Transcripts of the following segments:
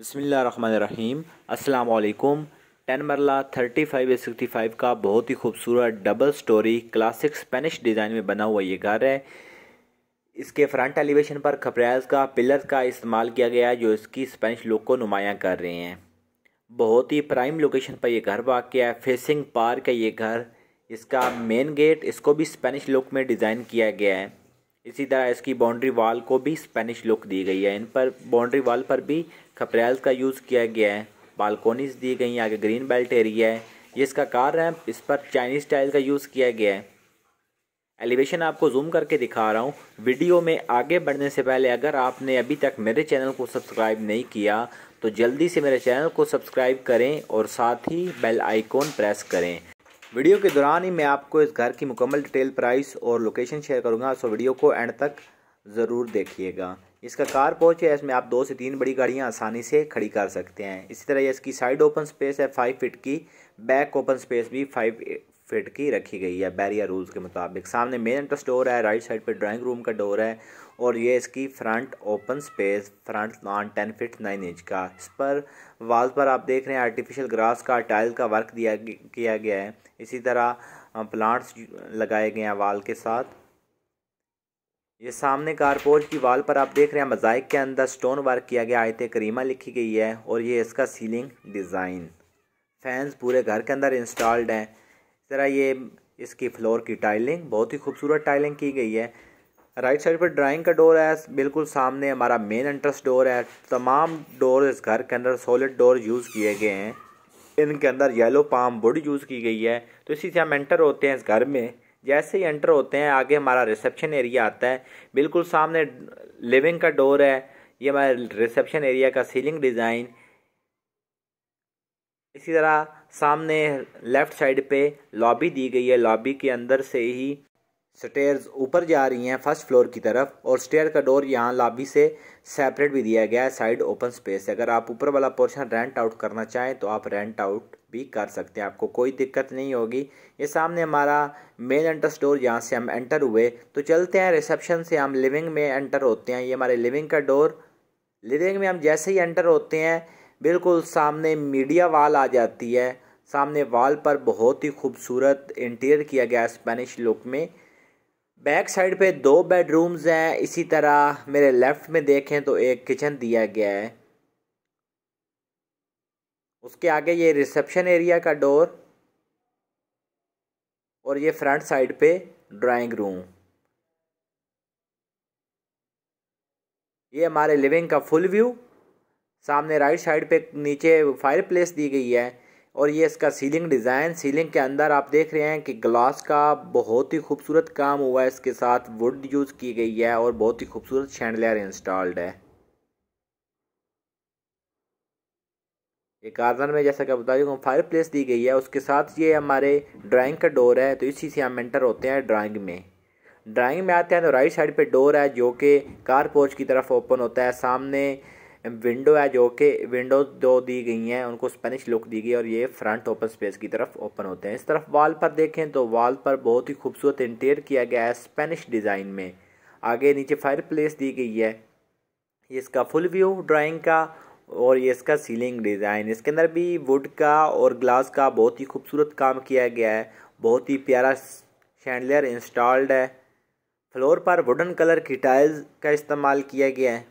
बसमीम अल्लाम ten marla thirty five या सिक्सटी फाइव का बहुत ही खूबसूरत double story classic Spanish design में बना हुआ ये घर है इसके फ्रंट एलिवेशन पर खपरेज का पिलर का इस्तेमाल किया गया है जो इसकी स्पेनिश लुक को नुमायाँ कर रहे हैं बहुत ही प्राइम लोकेशन पर यह घर वाक़ है फेसिंग पार्क है ये घर इसका मेन गेट इसको भी स्पेनिश लुक में डिज़ाइन किया गया है इसी तरह इसकी बाउंड्री वाल को भी स्पेनिश लुक दी गई है इन पर बाउंड्री वाल पर भी खपरेल का यूज़ किया गया है बालकोनीज दी गई हैं आगे ग्रीन बेल्ट एरिया है ये इसका कार है इस पर चाइनीज़ स्टाइल का यूज़ किया गया है एलिवेशन आपको जूम करके दिखा रहा हूँ वीडियो में आगे बढ़ने से पहले अगर आपने अभी तक मेरे चैनल को सब्सक्राइब नहीं किया तो जल्दी से मेरे चैनल को सब्सक्राइब करें और साथ ही बेल आइकॉन प्रेस करें वीडियो के दौरान ही मैं आपको इस घर की मुकम्मल डिटेल प्राइस और लोकेशन शेयर करूँगा सो वीडियो को एंड तक ज़रूर देखिएगा इसका कार पहुँच है इसमें आप दो से तीन बड़ी गाड़ियाँ आसानी से खड़ी कर सकते हैं इसी तरह ये इसकी साइड ओपन स्पेस है फाइव फिट की बैक ओपन स्पेस भी फाइव फिट की रखी गई है बैरियर रूल्स के मुताबिक सामने मेन एंट्रेंस डोर है राइट साइड पर ड्राइंग रूम का डोर है और ये इसकी front open space front lawn ten feet nine inch का इस पर वाल पर आप देख रहे हैं आर्टिफिशियल ग्रास का टाइल का वर्क दिया किया गया है इसी तरह प्लांट्स लगाए गए हैं वाल के साथ ये सामने कारपोर्ट की वाल पर आप देख रहे हैं मजाइक के अंदर स्टोन वर्क किया गया आयत करीमा लिखी गई है और ये इसका सीलिंग डिज़ाइन फैंस पूरे घर के अंदर इंस्टॉल्ड हैं इस तरह ये इसकी फ्लोर की टाइलिंग बहुत ही खूबसूरत टाइलिंग की गई है राइट साइड पर ड्राइंग का डोर है बिल्कुल सामने हमारा मेन एंट्रेंस डोर है तमाम डोर इस घर के अंदर सॉलिड डोर यूज़ किए गए हैं इनके अंदर येलो पाम वुड यूज़ की गई है तो इसी से हम एंटर होते हैं इस घर में जैसे ही एंटर होते हैं आगे हमारा रिसेप्शन एरिया आता है बिल्कुल सामने लिविंग का डोर है ये हमारे रिसेप्शन एरिया का सीलिंग डिज़ाइन इसी तरह सामने लेफ़्ट साइड पे लॉबी दी गई है लॉबी के अंदर से ही स्टेयर्स ऊपर जा रही हैं फर्स्ट फ्लोर की तरफ और स्टेयर का डोर यहाँ लाबी से सेपरेट भी दिया गया है साइड ओपन स्पेस है अगर आप ऊपर वाला पोर्शन रेंट आउट करना चाहें तो आप रेंट आउट भी कर सकते हैं आपको कोई दिक्कत नहीं होगी ये सामने हमारा मेन एंट्रेंस डोर यहाँ से हम एंटर हुए तो चलते हैं रिसेप्शन से हम लिविंग में एंटर होते हैं ये हमारे लिविंग का डोर लिविंग में हम जैसे ही एंटर होते हैं बिल्कुल सामने मीडिया वाल आ जाती है सामने वाल पर बहुत ही खूबसूरत इंटीरियर किया गया स्पेनिश लुक में बैक साइड पे दो बेडरूम्स हैं इसी तरह मेरे लेफ्ट में देखें तो एक किचन दिया गया है उसके आगे ये रिसेप्शन एरिया का डोर और ये फ्रंट साइड पे ड्राइंग रूम ये हमारे लिविंग का फुल व्यू सामने राइट साइड पे नीचे फायर प्लेस दी गई है और ये इसका सीलिंग डिज़ाइन सीलिंग के अंदर आप देख रहे हैं कि ग्लास का बहुत ही खूबसूरत काम हुआ है इसके साथ वुड यूज़ की गई है और बहुत ही खूबसूरत शैंडलियर इंस्टॉल्ड है ये कार्नर में जैसा कि बता दूँ फायर प्लेस दी गई है उसके साथ ये हमारे ड्राइंग का डोर है तो इसी से हम एंटर होते हैं ड्राइंग में ड्राइंग में आते हैं तो राइट साइड पे डोर है जो कि कार पोर्च की तरफ ओपन होता है सामने विंडो है जो कि विंडो जो दी गई हैं उनको स्पेनिश लुक दी गई और ये फ्रंट ओपन स्पेस की तरफ ओपन होते हैं इस तरफ वॉल पर देखें तो वॉल पर बहुत ही खूबसूरत इंटीरियर किया गया है स्पेनिश डिज़ाइन में आगे नीचे फायर प्लेस दी गई है इसका फुल व्यू ड्राइंग का और ये इसका सीलिंग डिज़ाइन इसके अंदर भी वुड का और ग्लास का बहुत ही खूबसूरत काम किया गया है बहुत ही प्यारा शैंडलियर इंस्टॉल्ड है फ्लोर पर वुडन कलर की टाइल्स का इस्तेमाल किया गया है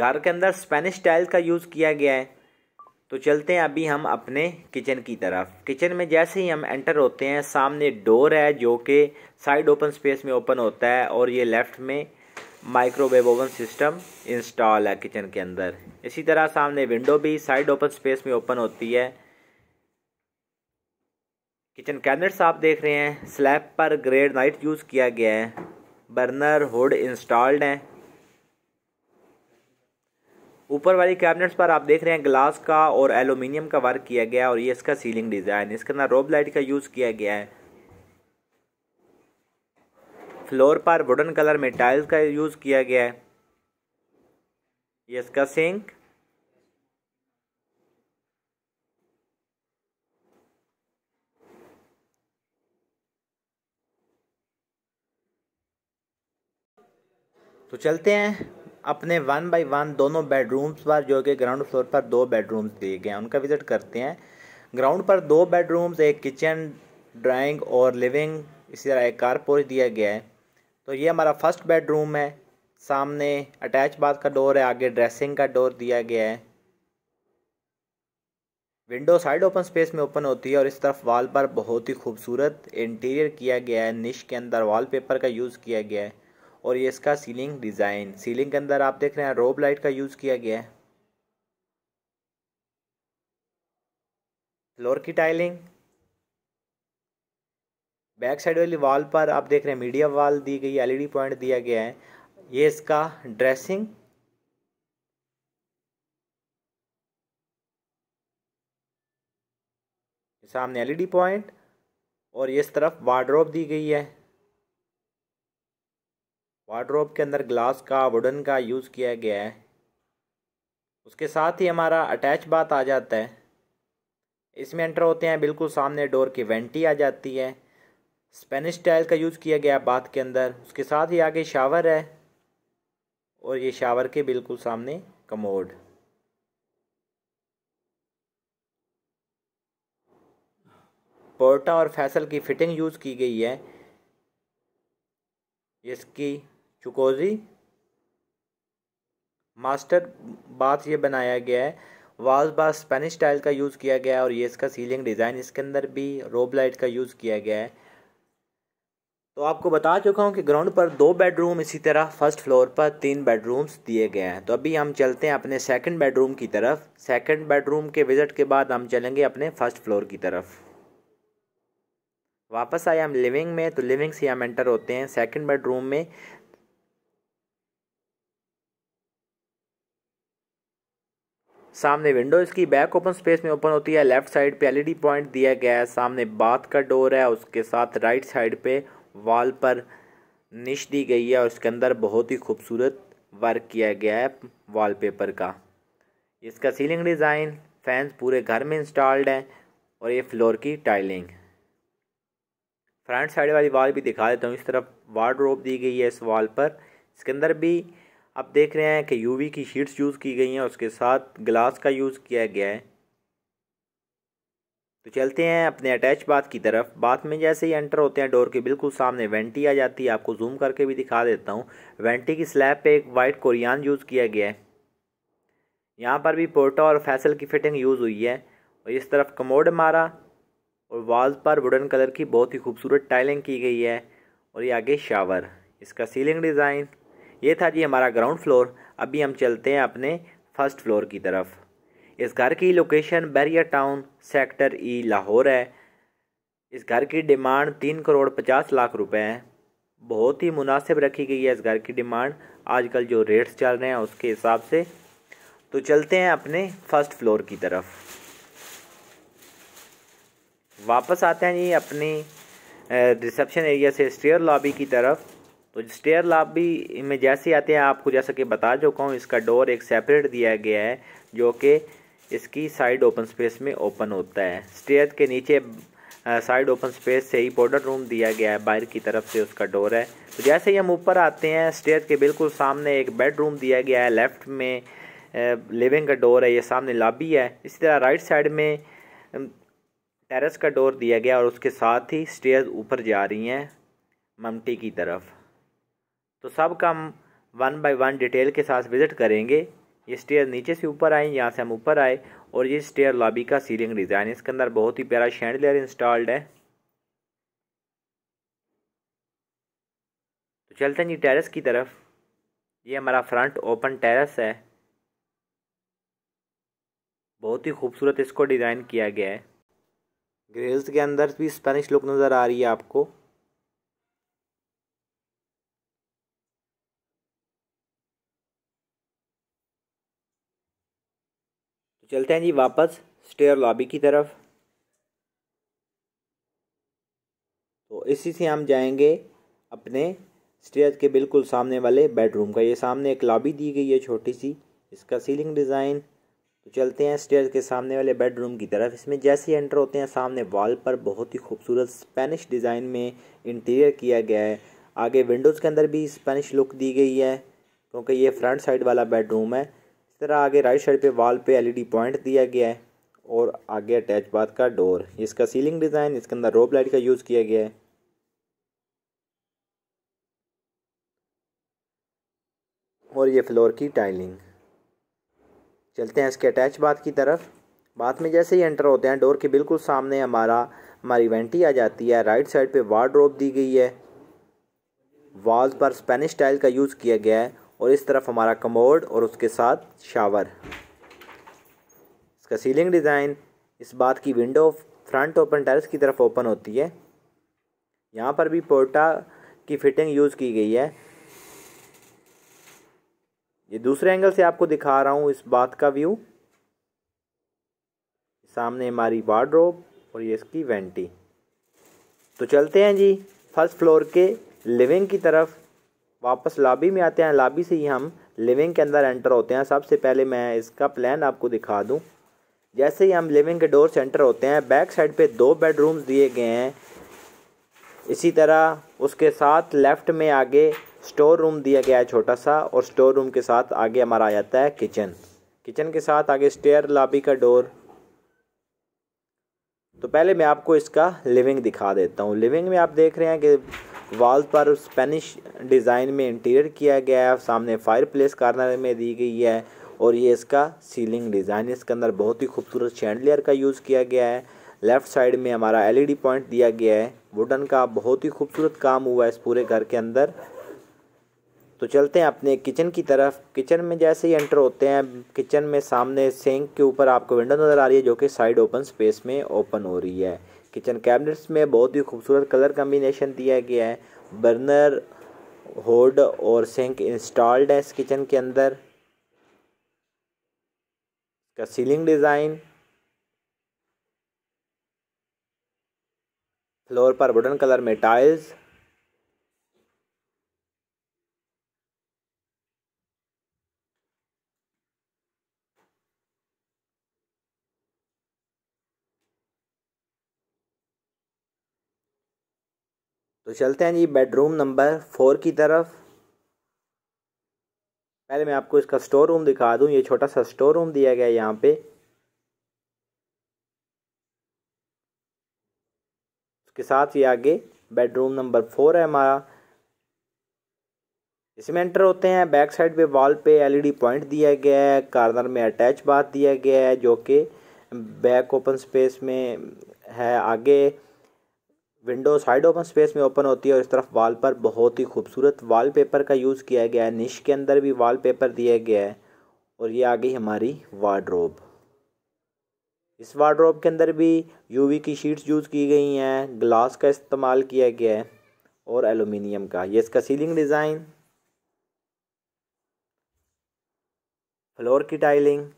घर के अंदर स्पेनिश टाइल का यूज़ किया गया है तो चलते हैं अभी हम अपने किचन की तरफ किचन में जैसे ही हम एंटर होते हैं सामने डोर है जो कि साइड ओपन स्पेस में ओपन होता है और ये लेफ़्ट में माइक्रोवेव ओवन सिस्टम इंस्टॉल है किचन के अंदर इसी तरह सामने विंडो भी साइड ओपन स्पेस में ओपन होती है किचन कैबिनेट्स आप देख रहे हैं स्लैब पर ग्रेड नाइट यूज़ किया गया है बर्नर हुड इंस्टॉल्ड हैं ऊपर वाली कैबिनेट्स पर आप देख रहे हैं ग्लास का और एलुमिनियम का वर्क किया गया है और ये इसका सीलिंग डिज़ाइन इसके अंदर रोब लाइट का यूज़ किया गया है फ्लोर पर वुडन कलर में टाइल्स का यूज़ किया गया है ये इसका सिंक तो चलते हैं अपने वन बाय वन दोनों बेडरूम्स पर जो कि ग्राउंड फ्लोर पर दो बेडरूम्स दिए गए हैं उनका विज़िट करते हैं ग्राउंड पर दो बेडरूम्स एक किचन ड्राइंग और लिविंग इसी तरह एक कारपोर्च दिया गया है तो ये हमारा फर्स्ट बेडरूम है सामने अटैच बाथ का डोर है आगे ड्रेसिंग का डोर दिया गया है विंडो साइड ओपन स्पेस में ओपन होती है और इस तरफ वॉल पर बहुत ही खूबसूरत इंटीरियर किया गया है निश के अंदर वॉलपेपर का यूज़ किया गया है और ये इसका सीलिंग डिज़ाइन सीलिंग के अंदर आप देख रहे हैं रोब लाइट का यूज़ किया गया है फ्लोर की टाइलिंग बैक साइड वाली वॉल पर आप देख रहे हैं मीडिया वॉल दी गई एलईडी पॉइंट दिया गया है ये इसका ड्रेसिंग सामने एलईडी पॉइंट और इस तरफ वार्ड्रोब दी गई है वार्ड्रोब के अंदर ग्लास का वुडन का यूज़ किया गया है उसके साथ ही हमारा अटैच बात आ जाता है इसमें एंटर होते हैं बिल्कुल सामने डोर की वेंटी आ जाती है स्पेनिश टाइल का यूज़ किया गया है बाथ के अंदर उसके साथ ही आगे शावर है और ये शावर के बिल्कुल सामने कमोड पोर्टा और फैसल की फिटिंग यूज़ की गई है इसकी चुकोजी मास्टर बाथ ये बनाया गया है वाज बाथ स्पेनिश स्टाइल का यूज़ किया गया है और ये इसका सीलिंग डिज़ाइन इसके अंदर भी रोब लाइट का यूज़ किया गया है तो आपको बता चुका हूँ कि ग्राउंड पर दो बेडरूम इसी तरह फर्स्ट फ्लोर पर तीन बेडरूम्स दिए गए हैं तो अभी हम चलते हैं अपने सेकंड बेडरूम की तरफ सेकंड बेडरूम के विज़िट के बाद हम चलेंगे अपने फर्स्ट फ्लोर की तरफ वापस आए हम लिविंग में तो लिविंग से हम एंटर होते हैं सेकंड बेडरूम में सामने विंडो इसकी बैक ओपन स्पेस में ओपन होती है लेफ्ट साइड पे एलईडी पॉइंट दिया गया है सामने बाथ का डोर है उसके साथ राइट साइड पे वॉल पर निश दी गई है और इसके अंदर बहुत ही खूबसूरत वर्क किया गया है वॉलपेपर का इसका सीलिंग डिज़ाइन फैंस पूरे घर में इंस्टॉल्ड है और ये फ्लोर की टाइलिंग फ्रंट साइड वाली वॉल भी दिखा देता हूँ इस तरफ वार्ड दी गई है इस वॉल पर इसके अंदर भी आप देख रहे हैं कि यूवी की शीट्स यूज़ की गई हैं उसके साथ ग्लास का यूज़ किया गया है तो चलते हैं अपने अटैच बाथ की तरफ बाथ में जैसे ही एंटर होते हैं डोर के बिल्कुल सामने वेंटी आ जाती है आपको जूम करके भी दिखा देता हूँ वेंटी की स्लैब पे एक वाइट कोरियान यूज़ किया गया है यहाँ पर भी पोर्टा और फैसल की फिटिंग यूज़ हुई है और इस तरफ कमोड मारा और वाल पर वुडन कलर की बहुत ही खूबसूरत टाइलिंग की गई है और ये आगे शावर इसका सीलिंग डिज़ाइन ये था जी हमारा ग्राउंड फ्लोर अभी हम चलते हैं अपने फर्स्ट फ्लोर की तरफ इस घर की location Bahria Town sector E e, Lahore है इस घर की डिमांड तीन करोड़ पचास लाख रुपए है बहुत ही मुनासिब रखी गई है इस घर की डिमांड आजकल जो रेट्स चल रहे हैं उसके हिसाब से तो चलते हैं अपने फर्स्ट फ्लोर की तरफ वापस आते हैं जी अपनी रिसेप्शन एरिया से स्टेयर लॉबी की तरफ तो स्टेयर लाभ भी में जैसे आते हैं आपको जैसा कि बता चुका हूँ इसका डोर एक सेपरेट दिया गया है जो कि इसकी साइड ओपन स्पेस में ओपन होता है स्टेयर के नीचे साइड ओपन स्पेस से ही पोडर रूम दिया गया है बाहर की तरफ से उसका डोर है तो जैसे ही हम ऊपर आते हैं स्टेयर के बिल्कुल सामने एक बेडरूम दिया गया है लेफ्ट में लिविंग का डोर है ये सामने लाबी है इसी तरह राइट साइड में टेरेस का डोर दिया गया और उसके साथ ही स्टेयर ऊपर जा रही हैं ममटी की तरफ तो सब का हम वन बाय वन डिटेल के साथ विज़िट करेंगे ये स्टेयर नीचे से ऊपर आए यहाँ से हम ऊपर आए और ये स्टेयर लॉबी का सीलिंग डिज़ाइन इसके अंदर बहुत ही प्यारा शेंडलेयर इंस्टॉल्ड है तो चलते हैं जी टेरेस की तरफ ये हमारा फ्रंट ओपन टेरेस है बहुत ही खूबसूरत इसको डिज़ाइन किया गया है ग्रेल्स के अंदर भी स्पेनिश लुक नज़र आ रही है आपको चलते हैं जी वापस स्टेयर लॉबी की तरफ तो इसी से हम जाएंगे अपने स्टेयर के बिल्कुल सामने वाले बेडरूम का ये सामने एक लॉबी दी गई है छोटी सी इसका सीलिंग डिज़ाइन तो चलते हैं स्टेयर के सामने वाले बेडरूम की तरफ इसमें जैसे एंटर होते हैं सामने वॉल पर बहुत ही खूबसूरत स्पेनिश डिज़ाइन में इंटीरियर किया गया है आगे विंडोज़ के अंदर भी स्पेनिश लुक दी गई है क्योंकि ये फ्रंट साइड वाला बेडरूम है तरह आगे राइट साइड पे वॉल पे एलईडी पॉइंट दिया गया है और आगे अटैच बाथ का डोर इसका सीलिंग डिज़ाइन इसके अंदर रोप लाइट का यूज़ किया गया है और ये फ्लोर की टाइलिंग चलते हैं इसके अटैच बाथ की तरफ बाद में जैसे ही एंटर होते हैं डोर के बिल्कुल सामने हमारा हमारी वेंटी आ जाती है राइट साइड पे वार्ड्रोब दी गई है वॉल्स पर स्पेनिश टाइल का यूज़ किया गया है और इस तरफ हमारा कमोड और उसके साथ शावर इसका सीलिंग डिज़ाइन इस बात की विंडो फ्रंट ओपन टेरेस की तरफ ओपन होती है यहाँ पर भी पोर्टा की फिटिंग यूज़ की गई है ये दूसरे एंगल से आपको दिखा रहा हूँ इस बात का व्यू सामने हमारी वार्ड्रोब और ये इसकी वेंटी तो चलते हैं जी फर्स्ट फ्लोर के लिविंग की तरफ वापस लॉबी में आते हैं लॉबी से ही हम लिविंग के अंदर एंटर होते हैं सबसे पहले मैं इसका प्लान आपको दिखा दूं जैसे ही हम लिविंग के डोर से एंटर होते हैं बैक साइड पे दो बेडरूम्स दिए गए हैं इसी तरह उसके साथ लेफ़्ट में आगे स्टोर रूम दिया गया है छोटा सा और स्टोर रूम के साथ आगे हमारा आ जाता है किचन किचन के साथ आगे स्टेयर लॉबी का डोर तो पहले मैं आपको इसका लिविंग दिखा देता हूँ लिविंग में आप देख रहे हैं कि वॉल्स पर स्पेनिश डिज़ाइन में इंटीरियर किया गया है सामने फायर प्लेस कार्नर में दी गई है और ये इसका सीलिंग डिज़ाइन इसके अंदर बहुत ही खूबसूरत शैंडलियर का यूज़ किया गया है लेफ़्ट साइड में हमारा एलईडी पॉइंट e दिया गया है वुडन का बहुत ही खूबसूरत काम हुआ है इस पूरे घर के अंदर तो चलते हैं अपने किचन की तरफ किचन में जैसे ही एंटर होते हैं किचन में सामने सेंक के ऊपर आपको विंडो नज़र आ रही है जो कि साइड ओपन स्पेस में ओपन हो रही है किचन कैबिनेट्स में बहुत ही खूबसूरत कलर कम्बिनेशन दिया गया है बर्नर होड और सिंक इंस्टॉल्ड है इस किचन के अंदर का सीलिंग डिज़ाइन फ्लोर पर वुडन कलर में टाइल्स तो चलते हैं जी बेडरूम नंबर फोर की तरफ पहले मैं आपको इसका स्टोर रूम दिखा दूं ये छोटा सा स्टोर रूम दिया गया है यहाँ पे उसके साथ ही आगे बेडरूम नंबर फोर है हमारा इसमें एंटर होते हैं बैक साइड पे वॉल पे एलईडी पॉइंट दिया गया है कार्नर में अटैच बाथ दिया गया है जो कि बैक ओपन स्पेस में है आगे विंडो साइड ओपन स्पेस में ओपन होती है और इस तरफ वाल पर बहुत ही खूबसूरत वॉलपेपर का यूज़ किया गया है निश के अंदर भी वॉलपेपर दिया गया है और ये आ गई हमारी वार्ड्रोब इस वार्ड्रोब के अंदर भी यूवी की शीट्स यूज़ की गई हैं ग्लास का इस्तेमाल किया गया है और एलुमिनियम का ये इसका सीलिंग डिज़ाइन फ्लोर की टाइलिंग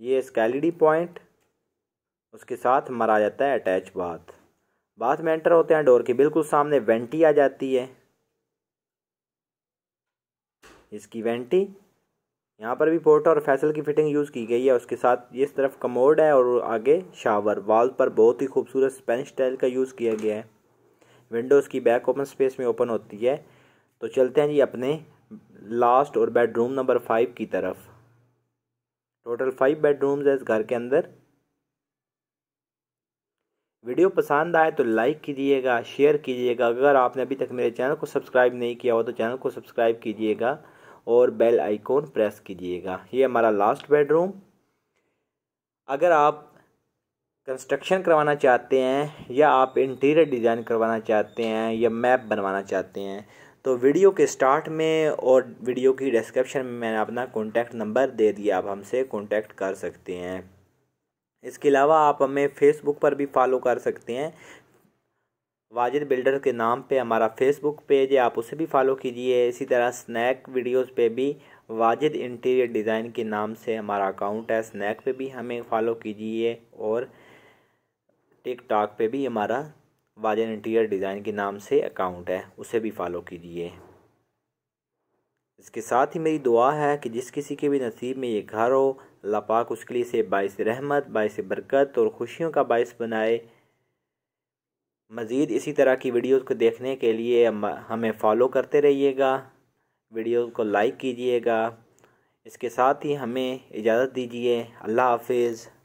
ये इसका एल पॉइंट उसके साथ मरा जाता है अटैच बाथ बाथ में एंटर होते हैं डोर के बिल्कुल सामने वेंटी आ जाती है इसकी वेंटी यहाँ पर भी पोर्ट और फैसल की फिटिंग यूज़ की गई है उसके साथ इस तरफ कमोड है और आगे शावर वॉल पर बहुत ही खूबसूरत स्पेनिश स्टाइल का यूज़ किया गया है विंडोज़ की बैक ओपन स्पेस में ओपन होती है तो चलते हैं जी अपने लास्ट और बेडरूम नंबर फाइव की तरफ टोटल फाइव बेडरूम्स है इस घर के अंदर वीडियो पसंद आए तो लाइक कीजिएगा शेयर कीजिएगा अगर आपने अभी तक मेरे चैनल को सब्सक्राइब नहीं किया हो तो चैनल को सब्सक्राइब कीजिएगा और बेल आइकॉन प्रेस कीजिएगा ये हमारा लास्ट बेडरूम अगर आप कंस्ट्रक्शन करवाना चाहते हैं या आप इंटीरियर डिज़ाइन करवाना चाहते हैं या मैप बनवाना चाहते हैं तो वीडियो के स्टार्ट में और वीडियो की डिस्क्रिप्शन में मैंने अपना कॉन्टैक्ट नंबर दे दिया आप हमसे कॉन्टैक्ट कर सकते हैं इसके अलावा आप हमें फेसबुक पर भी फॉलो कर सकते हैं वाजिद बिल्डर के नाम पे हमारा फेसबुक पेज है आप उसे भी फॉलो कीजिए इसी तरह स्नैक वीडियोस पे भी वाजिद इंटीरियर डिज़ाइन के नाम से हमारा अकाउंट है स्नैक पे भी हमें फॉलो कीजिए और टिकटॉक पे भी हमारा वाजिद इंटीरियर डिज़ाइन के नाम से अकाउंट है उसे भी फॉलो कीजिए इसके साथ ही मेरी दुआ है कि जिस किसी के भी नसीब में ये घर हो अल्लाह पाक उसके लिए से बायस रहमत बायस बरकत और ख़ुशियों का बायस बनाए मज़ीद इसी तरह की वीडियोस को देखने के लिए हमें फॉलो करते रहिएगा वीडियो को लाइक कीजिएगा इसके साथ ही हमें इजाज़त दीजिए अल्लाह हाफिज़